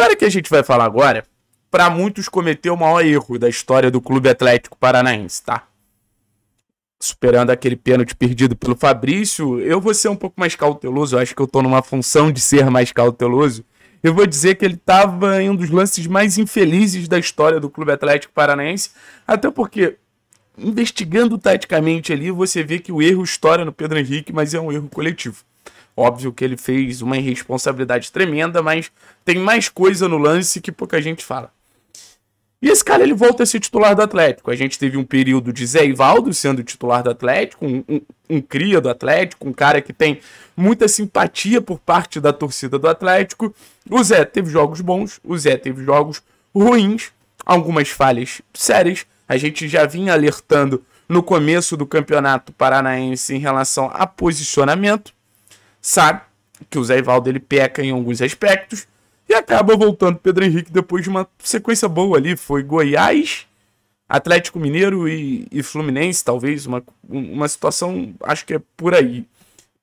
cara que a gente vai falar agora, para muitos cometeu o maior erro da história do Clube Atlético Paranaense, tá? Superando aquele pênalti perdido pelo Fabrício, eu vou ser um pouco mais cauteloso, eu acho que eu tô numa função de ser mais cauteloso. Eu vou dizer que ele tava em um dos lances mais infelizes da história do Clube Atlético Paranaense, até porque investigando taticamente ali, você vê que o erro história no Pedro Henrique, mas é um erro coletivo. Óbvio que ele fez uma irresponsabilidade tremenda, mas tem mais coisa no lance que pouca gente fala. E esse cara ele volta a ser titular do Atlético. A gente teve um período de Zé Ivaldo sendo titular do Atlético, um, um, um, cria do Atlético, um cara que tem muita simpatia por parte da torcida do Atlético. O Zé teve jogos bons, o Zé teve jogos ruins, algumas falhas sérias. A gente já vinha alertando no começo do campeonato paranaense em relação a posicionamento sabe que o Zé Ivaldo ele peca em alguns aspectos e acaba voltando Pedro Henrique depois de uma sequência boa ali. Foi Goiás, Atlético Mineiro e, e Fluminense, talvez, uma, uma situação, acho que é por aí.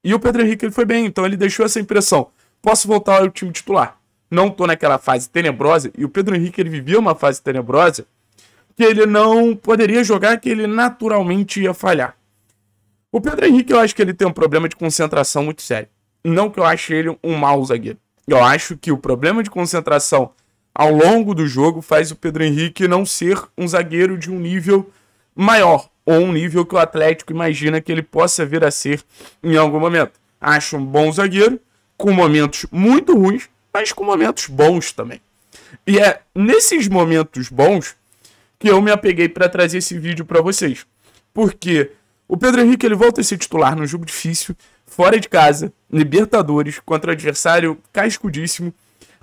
E o Pedro Henrique ele foi bem, então ele deixou essa impressão. Posso voltar ao time titular. Não tô naquela fase tenebrosa, e o Pedro Henrique ele vivia uma fase tenebrosa que ele não poderia jogar, que ele naturalmente ia falhar. O Pedro Henrique, eu acho que ele tem um problema de concentração muito sério. Não que eu ache ele um mau zagueiro. Eu acho que o problema de concentração ao longo do jogo faz o Pedro Henrique não ser um zagueiro de um nível maior, ou um nível que o Atlético imagina que ele possa vir a ser em algum momento. Acho um bom zagueiro, com momentos muito ruins, mas com momentos bons também. E é nesses momentos bons que eu me apeguei para trazer esse vídeo para vocês. Porque o Pedro Henrique ele volta a ser titular num jogo difícil, fora de casa, Libertadores, contra adversário cascudíssimo,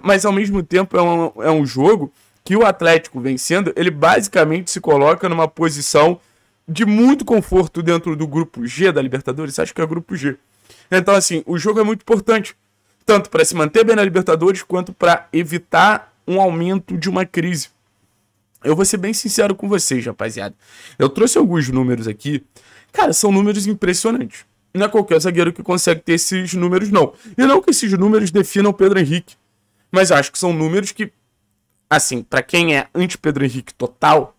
mas ao mesmo tempo é um, é um jogo que o Atlético vencendo, ele basicamente se coloca numa posição de muito conforto dentro do grupo G da Libertadores, acho que é o grupo G. Então, assim, o jogo é muito importante, tanto para se manter bem na Libertadores quanto para evitar um aumento de uma crise. Eu vou ser bem sincero com vocês, rapaziada. Eu trouxe alguns números aqui. Cara, são números impressionantes. Não é qualquer zagueiro que consegue ter esses números, não. E não que esses números definam o Pedro Henrique. Mas acho que são números que, assim, para quem é anti-Pedro Henrique total,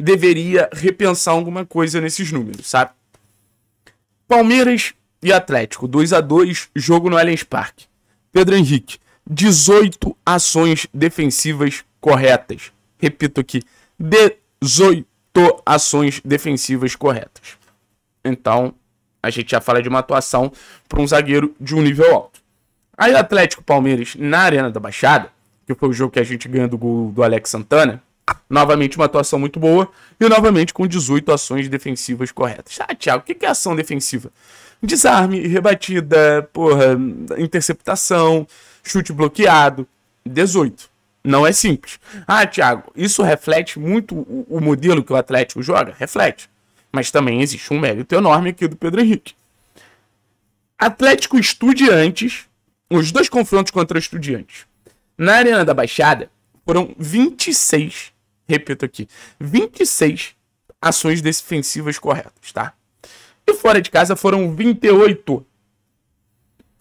deveria repensar alguma coisa nesses números, sabe? Palmeiras e Atlético, 2 a 2 jogo no Allianz Parque. Pedro Henrique, 18 ações defensivas corretas repito aqui, 18 ações defensivas corretas. Então, a gente já fala de uma atuação para um zagueiro de um nível alto. Aí o Atlético Palmeiras na Arena da Baixada, que foi o jogo que a gente ganhou do gol do Alex Santana, novamente uma atuação muito boa e novamente com 18 ações defensivas corretas. Ah, Thiago, o que é ação defensiva? Desarme, rebatida, porra, interceptação, chute bloqueado. 18. Não é simples. Ah, Thiago, isso reflete muito o, o modelo que o Atlético joga? Reflete. Mas também existe um mérito enorme aqui do Pedro Henrique. Atlético Estudiantes, os dois confrontos contra Estudiantes. Na Arena da Baixada, foram 26, repito aqui, 26 ações defensivas corretas, tá? E fora de casa foram 28.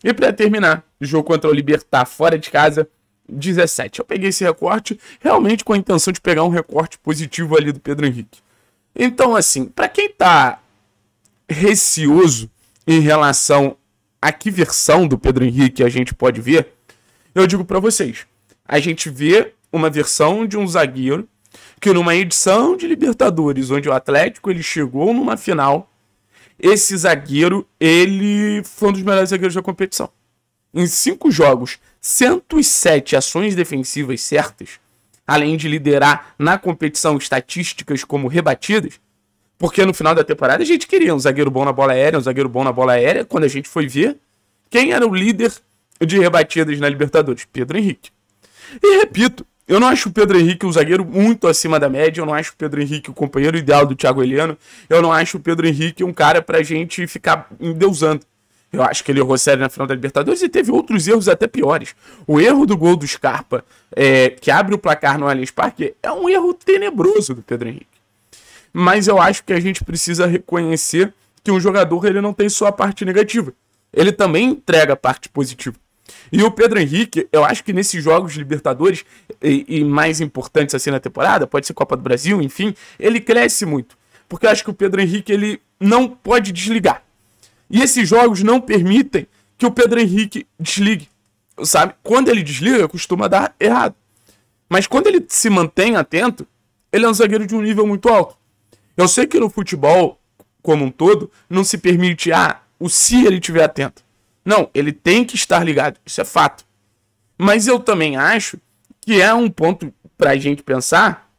E para terminar, o jogo contra o Libertar fora de casa, 17. Eu peguei esse recorte realmente com a intenção de pegar um recorte positivo ali do Pedro Henrique. Então, assim, para quem tá receoso em relação a que versão do Pedro Henrique a gente pode ver, eu digo para vocês, a gente vê uma versão de um zagueiro que numa edição de Libertadores, onde o Atlético ele chegou numa final, esse zagueiro, ele foi um dos melhores zagueiros da competição em cinco jogos 107 ações defensivas certas, além de liderar na competição estatísticas como rebatidas, porque no final da temporada a gente queria um zagueiro bom na bola aérea, um zagueiro bom na bola aérea. Quando a gente foi ver, quem era o líder de rebatidas na Libertadores? Pedro Henrique. E repito, eu não acho o Pedro Henrique um zagueiro muito acima da média, eu não acho o Pedro Henrique o companheiro ideal do Thiago Heliano, eu não acho o Pedro Henrique um cara pra gente ficar endeusando. Eu acho que ele errou sério na final da Libertadores e teve outros erros até piores. O erro do gol do Scarpa, é, que abre o placar no Allianz Parque, é um erro tenebroso do Pedro Henrique. Mas eu acho que a gente precisa reconhecer que um jogador ele não tem só a parte negativa. Ele também entrega a parte positiva. E o Pedro Henrique, eu acho que nesses jogos de Libertadores e, e, mais importantes assim na temporada, pode ser Copa do Brasil, enfim, ele cresce muito. Porque eu acho que o Pedro Henrique ele não pode desligar. E esses jogos não permitem que o Pedro Henrique desligue. Sabe? Quando ele desliga, costuma dar errado. Mas quando ele se mantém atento, ele é um zagueiro de um nível muito alto. Eu sei que no futebol, como um todo, não se permite, ah, o se ele estiver atento. Não, ele tem que estar ligado, isso é fato. Mas eu também acho que é um ponto pra gente pensar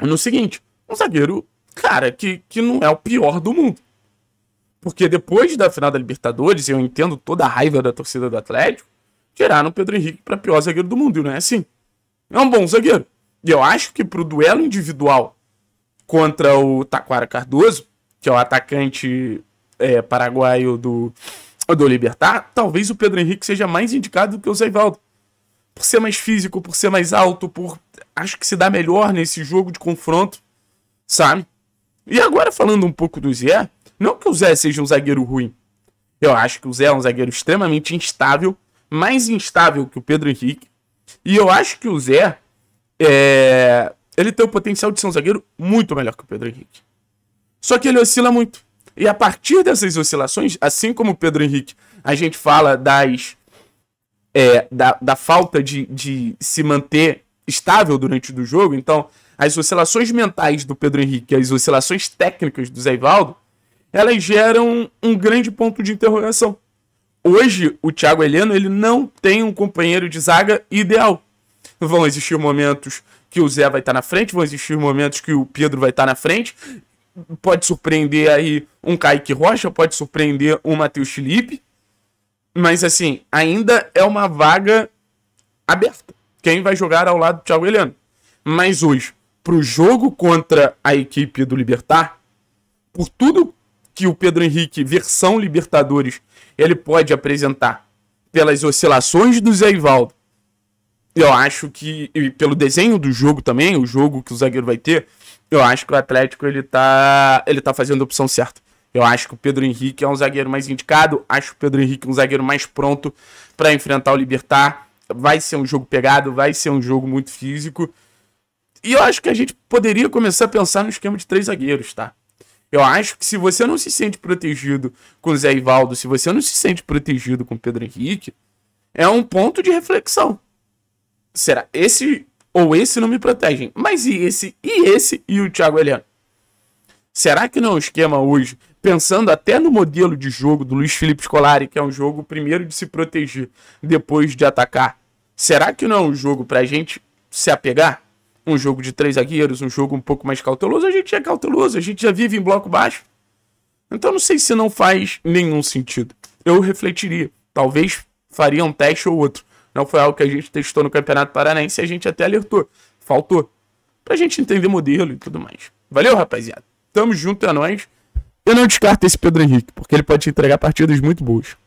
no seguinte: um zagueiro, cara, que, que não é o pior do mundo. Porque depois da final da Libertadores, eu entendo toda a raiva da torcida do Atlético, tiraram o Pedro Henrique para pior zagueiro do mundo, e não é assim. É um bom zagueiro. E eu acho que pro duelo individual contra o Taquara Cardoso, que é o atacante é, paraguaio do, do Libertar, talvez o Pedro Henrique seja mais indicado do que o Zaivaldo. Por ser mais físico, por ser mais alto, por acho que se dá melhor nesse jogo de confronto, sabe? E agora falando um pouco do Zé, não que o Zé seja um zagueiro ruim. Eu acho que o Zé é um zagueiro extremamente instável, mais instável que o Pedro Henrique. E eu acho que o Zé é... ele tem o potencial de ser um zagueiro muito melhor que o Pedro Henrique. Só que ele oscila muito. E a partir dessas oscilações, assim como o Pedro Henrique, a gente fala das é, da, da falta de, de se manter estável durante o jogo. Então, as oscilações mentais do Pedro Henrique, as oscilações técnicas do Zé Ivaldo, elas geram um grande ponto de interrogação. Hoje, o Thiago Heleno ele não tem um companheiro de zaga ideal. Vão existir momentos que o Zé vai estar tá na frente, vão existir momentos que o Pedro vai estar tá na frente. Pode surpreender aí um Kaique Rocha, pode surpreender um Matheus Felipe. Mas assim, ainda é uma vaga aberta. Quem vai jogar ao lado do Thiago Heleno? Mas hoje, para o jogo contra a equipe do Libertar, por tudo que o Pedro Henrique, versão Libertadores, ele pode apresentar pelas oscilações do Zé Ivaldo. Eu acho que, e pelo desenho do jogo também, o jogo que o zagueiro vai ter, eu acho que o Atlético ele tá, ele tá fazendo a opção certa. Eu acho que o Pedro Henrique é um zagueiro mais indicado, acho o Pedro Henrique um zagueiro mais pronto para enfrentar o Libertar. Vai ser um jogo pegado, vai ser um jogo muito físico. E eu acho que a gente poderia começar a pensar no esquema de três zagueiros, tá? Eu acho que se você não se sente protegido com o Zé Ivaldo, se você não se sente protegido com o Pedro Henrique, é um ponto de reflexão. Será esse ou esse não me protegem? Mas e esse, e esse, e o Thiago Heleno? Será que não é um esquema hoje, pensando até no modelo de jogo do Luiz Felipe Scolari, que é um jogo primeiro de se proteger, depois de atacar? Será que não é um jogo para a gente se apegar? um jogo de três zagueiros, um jogo um pouco mais cauteloso, a gente é cauteloso, a gente já vive em bloco baixo. Então não sei se não faz nenhum sentido. Eu refletiria, talvez faria um teste ou outro. Não foi algo que a gente testou no Campeonato Paranaense, a gente até alertou, faltou. Pra gente entender modelo e tudo mais. Valeu, rapaziada. Tamo junto, é nóis. Eu não descarto esse Pedro Henrique, porque ele pode entregar partidas muito boas.